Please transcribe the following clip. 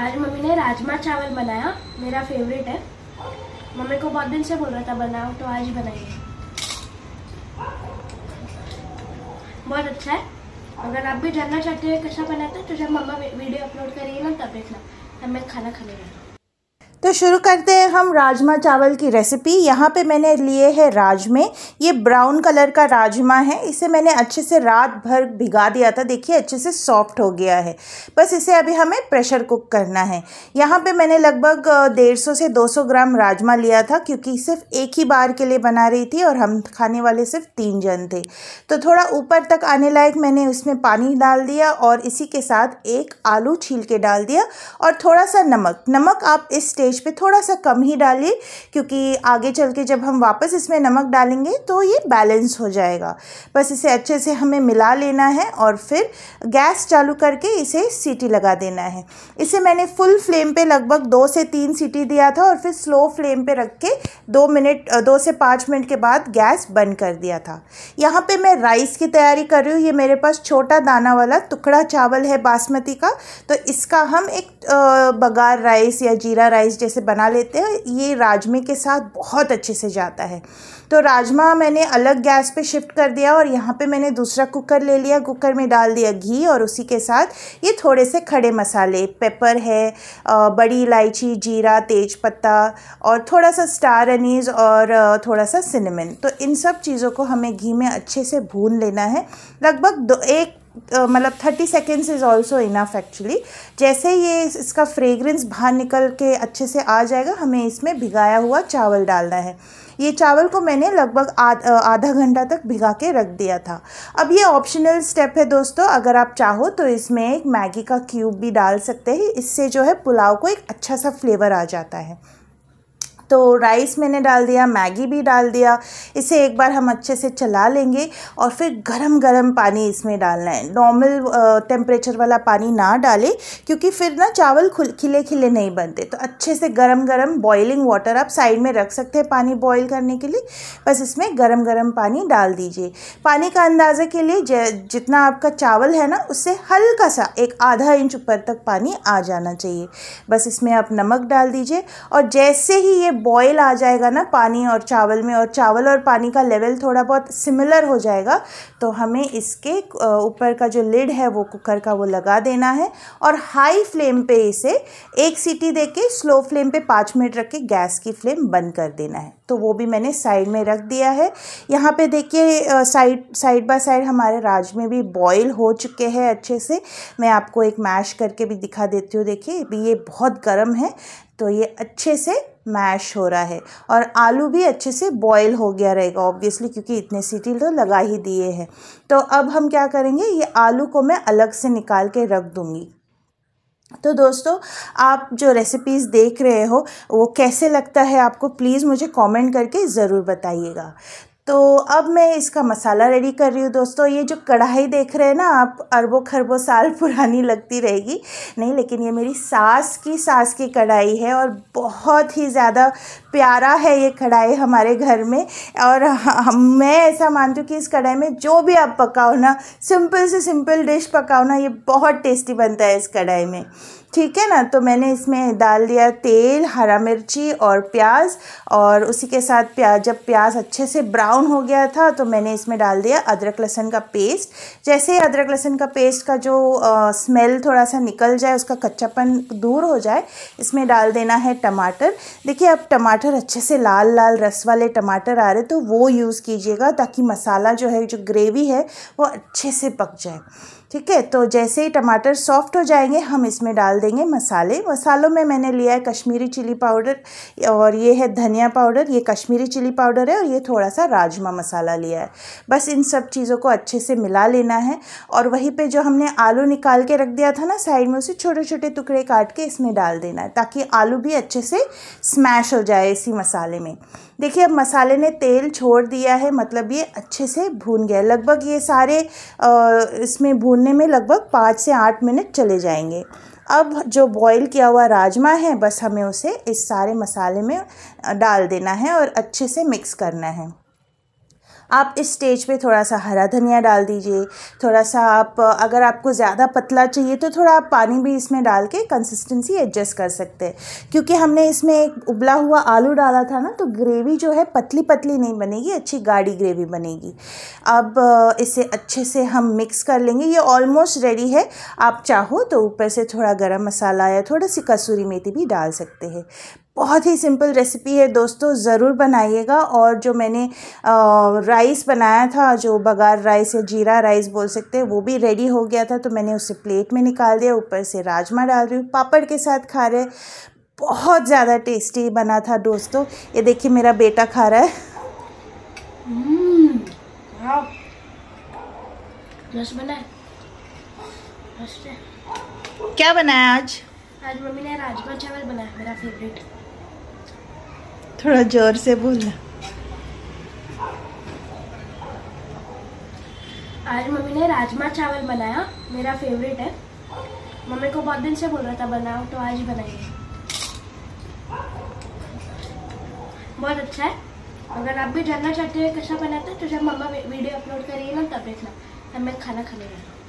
आज मम्मी ने राजमा चावल बनाया मेरा फेवरेट है मम्मी को बहुत दिन से बोल रहा था बनाओ तो आज बनाइए बहुत अच्छा है अगर आप भी जानना चाहते हो कैसा बनाते हैं तो जब मम्मा वीडियो अपलोड करिए ना तब देखना तब मैं खाना खाने लगा तो शुरू करते हैं हम राजमा चावल की रेसिपी यहाँ पे मैंने लिए है राजमे ये ब्राउन कलर का राजमा है इसे मैंने अच्छे से रात भर भिगा दिया था देखिए अच्छे से सॉफ्ट हो गया है बस इसे अभी हमें प्रेशर कुक करना है यहाँ पे मैंने लगभग डेढ़ सौ से दो सौ ग्राम राजमा लिया था क्योंकि सिर्फ एक ही बार के लिए बना रही थी और हम खाने वाले सिर्फ तीन जन थे तो थोड़ा ऊपर तक आने लायक मैंने उसमें पानी डाल दिया और इसी के साथ एक आलू छील के डाल दिया और थोड़ा सा नमक नमक आप इस स्टेज स्टेज पे थोड़ा सा कम ही डालिए क्योंकि आगे चल के जब हम वापस इसमें नमक डालेंगे तो ये बैलेंस हो जाएगा बस इसे अच्छे से हमें मिला लेना है और फिर गैस चालू करके इसे सीटी लगा देना है इसे मैंने फुल फ्लेम पे लगभग दो से तीन सीटी दिया था और फिर स्लो फ्लेम पे रख के दो मिनट दो से पाँच मिनट के बाद गैस बंद कर दिया था यहाँ पर मैं राइस की तैयारी कर रही हूँ ये मेरे पास छोटा दाना वाला टुकड़ा चावल है बासमती का तो इसका हम एक बघार राइस या जीरा राइस जैसे बना लेते हैं ये राजमे के साथ बहुत अच्छे से जाता है तो राजमा मैंने अलग गैस पे शिफ्ट कर दिया और यहाँ पे मैंने दूसरा कुकर ले लिया कुकर में डाल दिया घी और उसी के साथ ये थोड़े से खड़े मसाले पेपर है बड़ी इलायची जीरा तेज पत्ता और थोड़ा सा स्टार अनीज और थोड़ा सा सिनेमन तो इन सब चीज़ों को हमें घी में अच्छे से भून लेना है लगभग दो एक मतलब thirty seconds is also enough actually जैसे ये इसका फ्रेगरेंस बाहर निकल के अच्छे से आ जाएगा हमें इसमें भिगाया हुआ चावल डालना है ये चावल को मैंने लगभग आध, आधा घंटा तक भिगा के रख दिया था अब ये ऑप्शनल स्टेप है दोस्तों अगर आप चाहो तो इसमें एक मैगी का क्यूब भी डाल सकते हैं इससे जो है पुलाव को एक अच्छा सा फ्लेवर आ जाता है तो राइस मैंने डाल दिया मैगी भी डाल दिया इसे एक बार हम अच्छे से चला लेंगे और फिर गरम गरम पानी इसमें डालना है नॉर्मल टेम्परेचर वाला पानी ना डालें क्योंकि फिर ना चावल खुल खिले खिले नहीं बनते तो अच्छे से गरम गरम बॉइलिंग वाटर आप साइड में रख सकते हैं पानी बॉयल करने के लिए बस इसमें गरम गरम पानी डाल दीजिए पानी का अंदाजे के लिए जितना आपका चावल है ना उससे हल्का सा एक आधा इंच ऊपर तक पानी आ जाना चाहिए बस इसमें आप नमक डाल दीजिए और जैसे ही ये बॉयल आ जाएगा ना पानी और चावल में और चावल और पानी का लेवल थोड़ा बहुत सिमिलर हो जाएगा तो हमें इसके ऊपर का जो लिड है वो कुकर का वो लगा देना है और हाई फ्लेम पे इसे एक सीटी दे के स्लो फ्लेम पे पाँच मिनट रख के गैस की फ्लेम बंद कर देना है तो वो भी मैंने साइड में रख दिया है यहाँ पे देखिए साइड साइड बाय साइड हमारे राज में भी बॉईल हो चुके हैं अच्छे से मैं आपको एक मैश करके भी दिखा देती हूँ देखिए ये बहुत गर्म है तो ये अच्छे से मैश हो रहा है और आलू भी अच्छे से बॉयल हो गया रहेगा ऑब्वियसली क्योंकि इतने सीटी तो लगा ही दिए हैं तो अब हम क्या करेंगे ये आलू को मैं अलग से निकाल के रख दूँगी तो दोस्तों आप जो रेसिपीज़ देख रहे हो वो कैसे लगता है आपको प्लीज़ मुझे कमेंट करके ज़रूर बताइएगा तो अब मैं इसका मसाला रेडी कर रही हूँ दोस्तों ये जो कढ़ाई देख रहे हैं ना आप अरबों खरबों साल पुरानी लगती रहेगी नहीं लेकिन ये मेरी सास की सास की कढ़ाई है और बहुत ही ज़्यादा प्यारा है ये कढ़ाई हमारे घर में और मैं ऐसा मानती हूँ कि इस कढ़ाई में जो भी आप पकाओ ना सिंपल से सिंपल डिश पकाओ ना ये बहुत टेस्टी बनता है इस कढ़ाई में ठीक है ना तो मैंने इसमें डाल दिया तेल हरा मिर्ची और प्याज और उसी के साथ प्याज जब प्याज अच्छे से ब्राउन हो गया था तो मैंने इसमें डाल दिया अदरक लहसन का पेस्ट जैसे ही अदरक लहसन का पेस्ट का जो आ, स्मेल थोड़ा सा निकल जाए उसका कच्चापन दूर हो जाए इसमें डाल देना है टमाटर देखिए अब टमाटर अच्छे से लाल लाल रस वाले टमाटर आ रहे तो वो यूज़ कीजिएगा ताकि मसाला जो है जो ग्रेवी है वो अच्छे से पक जाए ठीक है तो जैसे ही टमाटर सॉफ्ट हो जाएंगे हम इसमें डाल देंगे मसाले मसालों में मैंने लिया है कश्मीरी चिली पाउडर और ये है धनिया पाउडर ये कश्मीरी चिली पाउडर है और ये थोड़ा सा राजमा मसाला लिया है बस इन सब चीज़ों को अच्छे से मिला लेना है और वहीं पे जो हमने आलू निकाल के रख दिया था ना साइड में उसे छोटे छोटे टुकड़े काट के इसमें डाल देना है ताकि आलू भी अच्छे से स्मैश हो जाए इसी मसाले में देखिए अब मसाले ने तेल छोड़ दिया है मतलब ये अच्छे से भून गया लगभग ये सारे इसमें भून भूनने में लगभग पाँच से आठ मिनट चले जाएंगे अब जो बॉईल किया हुआ राजमा है बस हमें उसे इस सारे मसाले में डाल देना है और अच्छे से मिक्स करना है आप इस स्टेज पे थोड़ा सा हरा धनिया डाल दीजिए थोड़ा सा आप अगर आपको ज़्यादा पतला चाहिए तो थोड़ा आप पानी भी इसमें डाल के कंसिस्टेंसी एडजस्ट कर सकते हैं क्योंकि हमने इसमें एक उबला हुआ आलू डाला था ना तो ग्रेवी जो है पतली पतली नहीं बनेगी अच्छी गाढ़ी ग्रेवी बनेगी अब इसे अच्छे से हम मिक्स कर लेंगे ये ऑलमोस्ट रेडी है आप चाहो तो ऊपर से थोड़ा गर्म मसाला या थोड़ा सी कसूरी मेथी भी डाल सकते हैं बहुत ही सिंपल रेसिपी है दोस्तों ज़रूर बनाइएगा और जो मैंने राइस बनाया था जो बघार राइस या जीरा राइस बोल सकते हैं वो भी रेडी हो गया था तो मैंने उसे प्लेट में निकाल दिया ऊपर से राजमा डाल रही हूँ पापड़ के साथ खा रहे बहुत ज़्यादा टेस्टी बना था दोस्तों ये देखिए मेरा बेटा खा रहा है हम्म, रस क्या बनाया आज आज मम्मी ने राजमा चावल बनाया मेरा फेवरेट थोड़ा जोर से बोलना आज मम्मी ने राजमा चावल बनाया मेरा फेवरेट है मम्मी को बहुत दिन से बोल रहा था बनाओ तो आज बनाइए बहुत अच्छा है अगर आप भी जानना चाहते हो कैसा बनाते हैं तो जब मम्मा वीडियो अपलोड करिए ना तब देखना तब मैं खाना खाने लगा